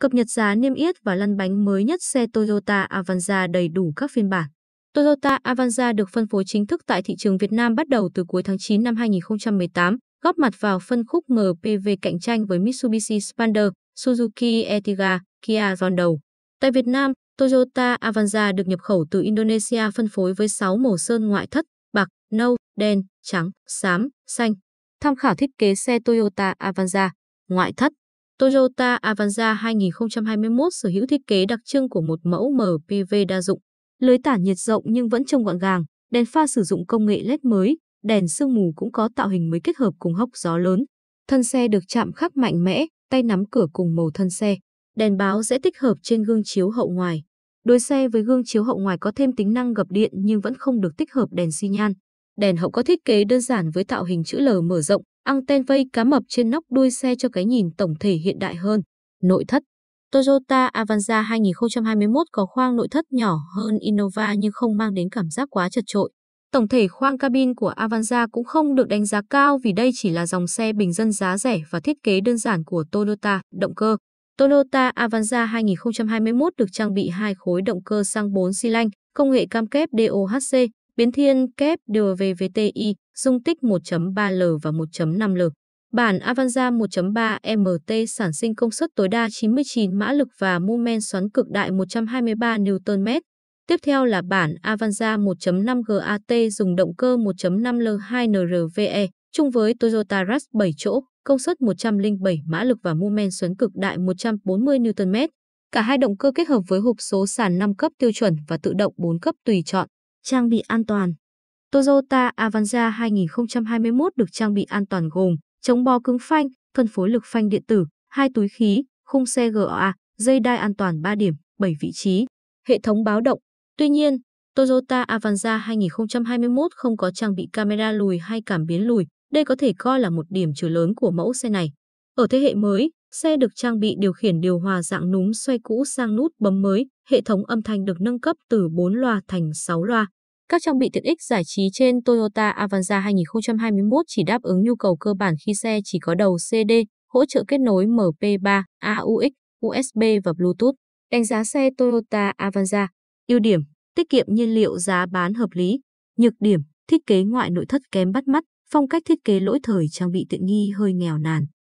cập nhật giá niêm yết và lăn bánh mới nhất xe Toyota Avanza đầy đủ các phiên bản. Toyota Avanza được phân phối chính thức tại thị trường Việt Nam bắt đầu từ cuối tháng 9 năm 2018, góp mặt vào phân khúc MPV cạnh tranh với Mitsubishi Spander, Suzuki Ertiga, Kia Rondo. Tại Việt Nam, Toyota Avanza được nhập khẩu từ Indonesia phân phối với 6 màu sơn ngoại thất, bạc, nâu, đen, trắng, xám, xanh. Tham khảo thiết kế xe Toyota Avanza, ngoại thất, Toyota Avanza 2021 sở hữu thiết kế đặc trưng của một mẫu MPV đa dụng, lưới tản nhiệt rộng nhưng vẫn trông gọn gàng, đèn pha sử dụng công nghệ LED mới, đèn sương mù cũng có tạo hình mới kết hợp cùng hốc gió lớn. Thân xe được chạm khắc mạnh mẽ, tay nắm cửa cùng màu thân xe. Đèn báo sẽ tích hợp trên gương chiếu hậu ngoài. Đối xe với gương chiếu hậu ngoài có thêm tính năng gập điện nhưng vẫn không được tích hợp đèn xi nhan. Đèn hậu có thiết kế đơn giản với tạo hình chữ L mở rộng, anten vây cá mập trên nóc đuôi xe cho cái nhìn tổng thể hiện đại hơn. Nội thất Toyota Avanza 2021 có khoang nội thất nhỏ hơn Innova nhưng không mang đến cảm giác quá chật trội. Tổng thể khoang cabin của Avanza cũng không được đánh giá cao vì đây chỉ là dòng xe bình dân giá rẻ và thiết kế đơn giản của Toyota. Động cơ Toyota Avanza 2021 được trang bị hai khối động cơ xăng 4 xi lanh, công nghệ cam kép DOHC biến thiên kép đưa VVTI, dung tích 1.3L và 1.5L. Bản Avanza 1.3 MT sản sinh công suất tối đa 99 mã lực và mô men xoắn cực đại 123 Nm. Tiếp theo là bản Avanza 1.5 GAT dùng động cơ 1.5L2 NRVE, chung với Toyota Rush 7 chỗ, công suất 107 mã lực và mô men xoắn cực đại 140 Nm. Cả hai động cơ kết hợp với hộp số sàn 5 cấp tiêu chuẩn và tự động 4 cấp tùy chọn. Trang bị an toàn Toyota Avanza 2021 được trang bị an toàn gồm chống bo cứng phanh, phân phối lực phanh điện tử, hai túi khí, khung xe GA, dây đai an toàn 3 điểm, 7 vị trí, hệ thống báo động. Tuy nhiên, Toyota Avanza 2021 không có trang bị camera lùi hay cảm biến lùi, đây có thể coi là một điểm trừ lớn của mẫu xe này. Ở thế hệ mới, xe được trang bị điều khiển điều hòa dạng núm xoay cũ sang nút bấm mới, hệ thống âm thanh được nâng cấp từ 4 loa thành 6 loa. Các trang bị tiện ích giải trí trên Toyota Avanza 2021 chỉ đáp ứng nhu cầu cơ bản khi xe chỉ có đầu CD, hỗ trợ kết nối MP3, AUX, USB và Bluetooth. Đánh giá xe Toyota Avanza. Ưu điểm, tiết kiệm nhiên liệu giá bán hợp lý. Nhược điểm, thiết kế ngoại nội thất kém bắt mắt, phong cách thiết kế lỗi thời trang bị tiện nghi hơi nghèo nàn.